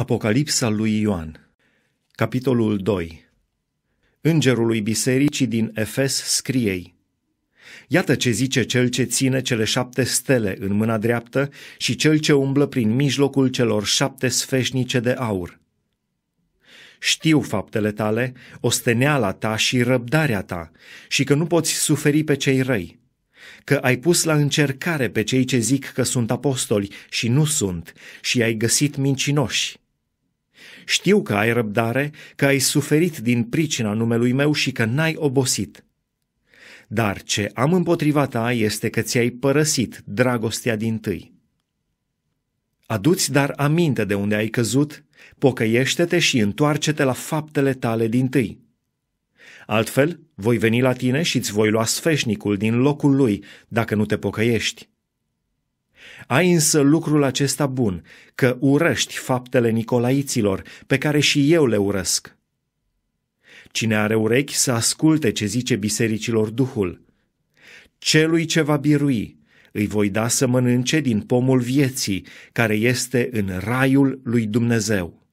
Apocalipsa lui Ioan Capitolul 2 Îngerului bisericii din Efes scriei Iată ce zice cel ce ține cele șapte stele în mâna dreaptă și cel ce umblă prin mijlocul celor șapte sfeșnice de aur. Știu faptele tale, osteneala ta și răbdarea ta și că nu poți suferi pe cei răi că ai pus la încercare pe cei ce zic că sunt apostoli și nu sunt, și ai găsit mincinoși, știu că ai răbdare, că ai suferit din pricina numelui meu și că n-ai obosit. Dar ce am împotriva ta este că ți-ai părăsit dragostea din tâi. Aduți dar aminte de unde ai căzut, pocăiește-te și întoarce-te la faptele tale din tâi. Altfel, voi veni la tine și îți voi lua sfeșnicul din locul lui, dacă nu te pocăiești. Ai însă lucrul acesta bun, că urăști faptele nicolaiților, pe care și eu le urăsc. Cine are urechi să asculte ce zice bisericilor Duhul. Celui ce va birui, îi voi da să mănânce din pomul vieții, care este în raiul lui Dumnezeu.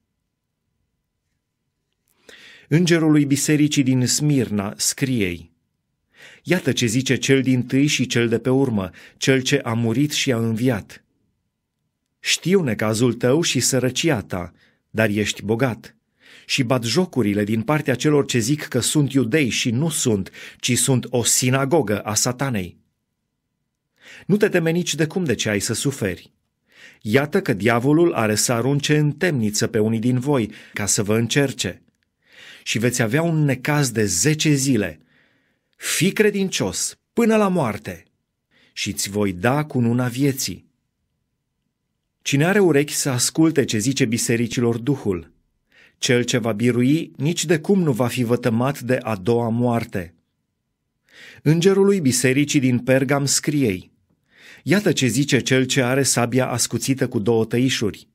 Îngerului bisericii din Smirna scriei, Iată ce zice cel din tâi și cel de pe urmă, cel ce a murit și a înviat. Știu necazul tău și sărăcia ta, dar ești bogat. Și bat jocurile din partea celor ce zic că sunt iudei și nu sunt, ci sunt o sinagogă a satanei. Nu te teme nici de cum de ce ai să suferi. Iată că diavolul are să arunce în temniță pe unii din voi ca să vă încerce. Și veți avea un necaz de zece zile – Fii credincios până la moarte și îți voi da cu una vieții. Cine are urechi să asculte ce zice bisericilor Duhul. Cel ce va birui nici de cum nu va fi vătămat de a doua moarte. Îngerului bisericii din Pergam scriei, Iată ce zice cel ce are sabia ascuțită cu două tăișuri.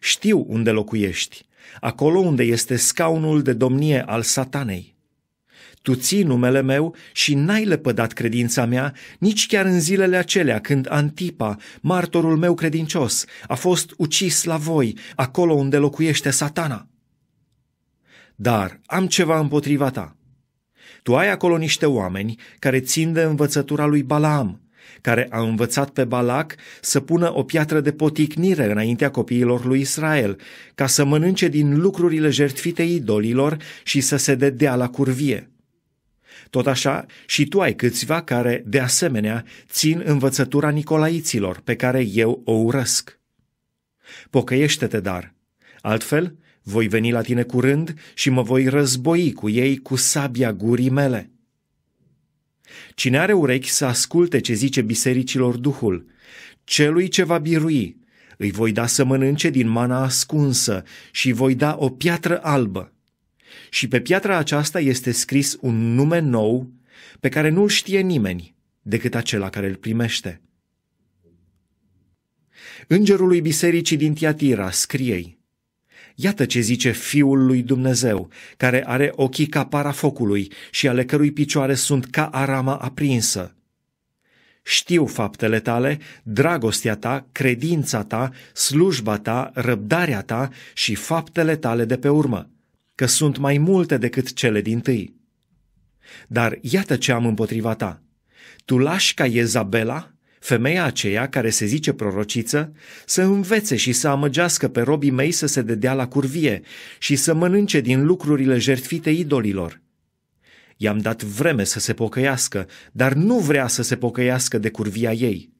Știu unde locuiești, acolo unde este scaunul de domnie al satanei. Tu ții numele meu și n-ai lepădat credința mea, nici chiar în zilele acelea când Antipa, martorul meu credincios, a fost ucis la voi, acolo unde locuiește satana. Dar am ceva împotriva ta. Tu ai acolo niște oameni care țin de învățătura lui Balaam, care a învățat pe Balac să pună o piatră de poticnire înaintea copiilor lui Israel, ca să mănânce din lucrurile jertfite idolilor și să se dedea la curvie. Tot așa, și tu ai câțiva care, de asemenea, țin învățătura Nicolaiților, pe care eu o urăsc. Pocăiește-te, dar. Altfel, voi veni la tine curând și mă voi război cu ei cu sabia gurii mele. Cine are urechi să asculte ce zice bisericilor Duhul, celui ce va birui, îi voi da să mănânce din mana ascunsă și voi da o piatră albă. Și pe piatra aceasta este scris un nume nou pe care nu-l știe nimeni decât acela care îl primește. Îngerului bisericii din Tiatira scrie: Iată ce zice Fiul lui Dumnezeu, care are ochii ca para focului și ale cărui picioare sunt ca arama aprinsă. Știu faptele tale, dragostea ta, credința ta, slujba ta, răbdarea ta și faptele tale de pe urmă că sunt mai multe decât cele din tâi. Dar iată ce am împotriva ta. Tu lași ca Ezabela, femeia aceea care se zice prorociță, să învețe și să amăgească pe robii mei să se dedea la curvie și să mănânce din lucrurile jertfite idolilor. I-am dat vreme să se pocăiască, dar nu vrea să se pocăiască de curvia ei.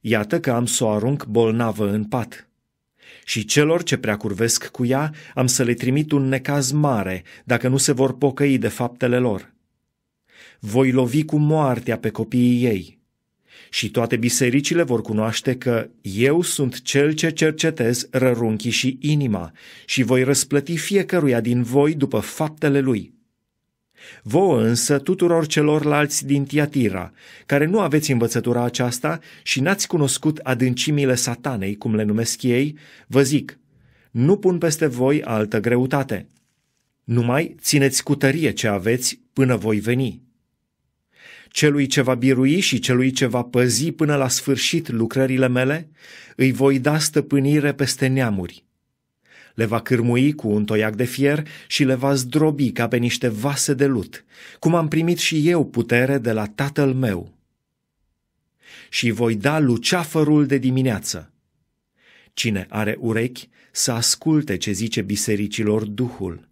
Iată că am să o arunc bolnavă în pat.” Și celor ce prea curvesc cu ea am să le trimit un necaz mare, dacă nu se vor pocăi de faptele lor. Voi lovi cu moartea pe copiii ei.” și toate bisericile vor cunoaște că eu sunt cel ce cercetez rărunchii și inima și voi răsplăti fiecăruia din voi după faptele lui. Vouă însă tuturor celorlalți din Tiatira, care nu aveți învățătura aceasta și n-ați cunoscut adâncimile satanei, cum le numesc ei, vă zic, nu pun peste voi altă greutate. Numai țineți cu tărie ce aveți până voi veni. Celui ce va birui și celui ce va păzi până la sfârșit lucrările mele, îi voi da stăpânire peste neamuri, le va cârmui cu un toiac de fier și le va zdrobi ca pe niște vase de lut, cum am primit și eu putere de la tatăl meu. Și voi da luceafărul de dimineață. Cine are urechi, să asculte ce zice bisericilor Duhul.